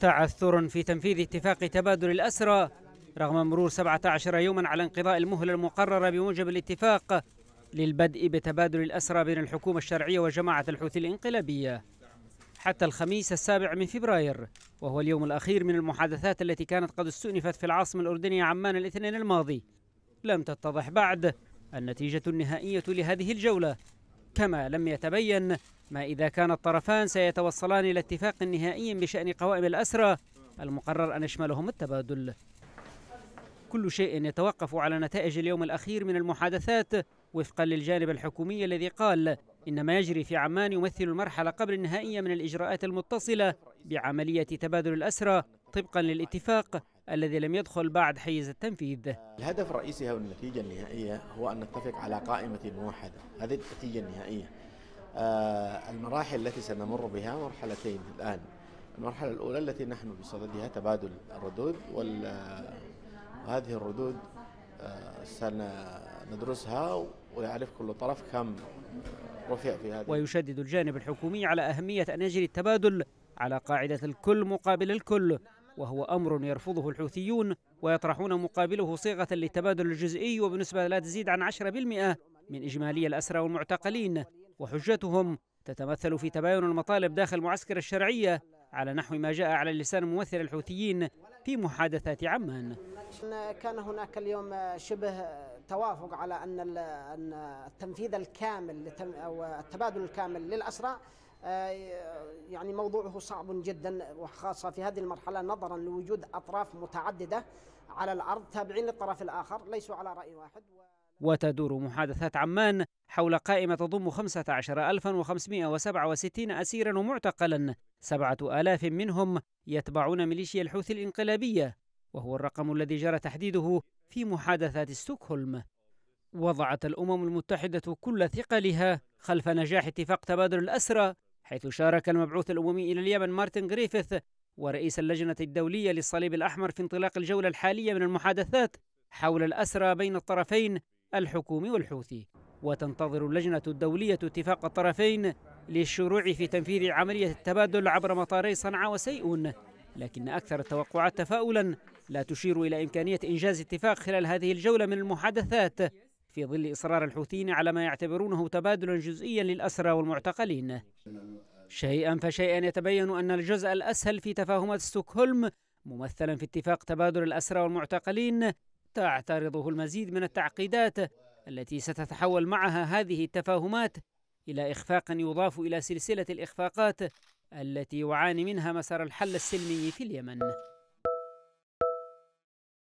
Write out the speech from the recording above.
تعثر في تنفيذ اتفاق تبادل الأسرى رغم مرور 17 يوما على انقضاء المهلة المقررة بموجب الاتفاق للبدء بتبادل الأسرى بين الحكومة الشرعية وجماعة الحوثي الإنقلابية حتى الخميس السابع من فبراير وهو اليوم الأخير من المحادثات التي كانت قد استؤنفت في العاصمة الأردنية عمان الاثنين الماضي لم تتضح بعد النتيجة النهائية لهذه الجولة كما لم يتبين ما إذا كان الطرفان سيتوصلان إلى اتفاق نهائي بشأن قوائم الأسرى المقرر أن يشملهم التبادل كل شيء يتوقف على نتائج اليوم الأخير من المحادثات وفقا للجانب الحكومي الذي قال إن ما يجري في عمان يمثل المرحلة قبل النهائية من الإجراءات المتصلة بعملية تبادل الأسرى طبقا للاتفاق الذي لم يدخل بعد حيز التنفيذ الهدف الرئيسي والنتيجة النهائية هو أن نتفق على قائمة موحدة هذه النتيجة النهائية آه، المراحل التي سنمر بها مرحلتين الآن المرحلة الأولى التي نحن بصددها تبادل الردود وهذه الردود آه، سندرسها ويعرف كل طرف كم رفع في هذا ويشدد الجانب الحكومي على أهمية أن يجري التبادل على قاعدة الكل مقابل الكل وهو أمر يرفضه الحوثيون ويطرحون مقابله صيغة للتبادل الجزئي وبنسبة لا تزيد عن 10% من إجمالي الأسرى والمعتقلين وحجتهم تتمثل في تباين المطالب داخل معسكر الشرعية على نحو ما جاء على لسان ممثل الحوثيين في محادثات عمان كان هناك اليوم شبه توافق على أن التنفيذ الكامل أو التبادل الكامل للأسرى آه، يعني موضوعه صعب جدا وخاصة في هذه المرحلة نظرا لوجود أطراف متعددة على الأرض تابعين للطرف الآخر ليسوا على رأي واحد وتدور محادثات عمان حول قائمة تضم 15567 أسيرا ومعتقلا 7000 منهم يتبعون ميليشيا الحوثي الإنقلابية وهو الرقم الذي جرى تحديده في محادثات ستوكهولم وضعت الأمم المتحدة كل ثقلها خلف نجاح اتفاق تبادل الأسرى حيث شارك المبعوث الأممي إلى اليمن مارتن غريفيث ورئيس اللجنة الدولية للصليب الأحمر في انطلاق الجولة الحالية من المحادثات حول الأسرى بين الطرفين الحكومي والحوثي وتنتظر اللجنة الدولية اتفاق الطرفين للشروع في تنفيذ عملية التبادل عبر مطاري صنعاء وسيئون لكن أكثر التوقعات تفاؤلا لا تشير إلى إمكانية إنجاز اتفاق خلال هذه الجولة من المحادثات في ظل إصرار الحوثيين على ما يعتبرونه تبادلا جزئيا للأسرى والمعتقلين شيئا فشيئا يتبين أن الجزء الأسهل في تفاهمات ستوكهولم ممثلا في اتفاق تبادل الأسرى والمعتقلين تعترضه المزيد من التعقيدات التي ستتحول معها هذه التفاهمات إلى إخفاق يضاف إلى سلسلة الإخفاقات التي يعاني منها مسار الحل السلمي في اليمن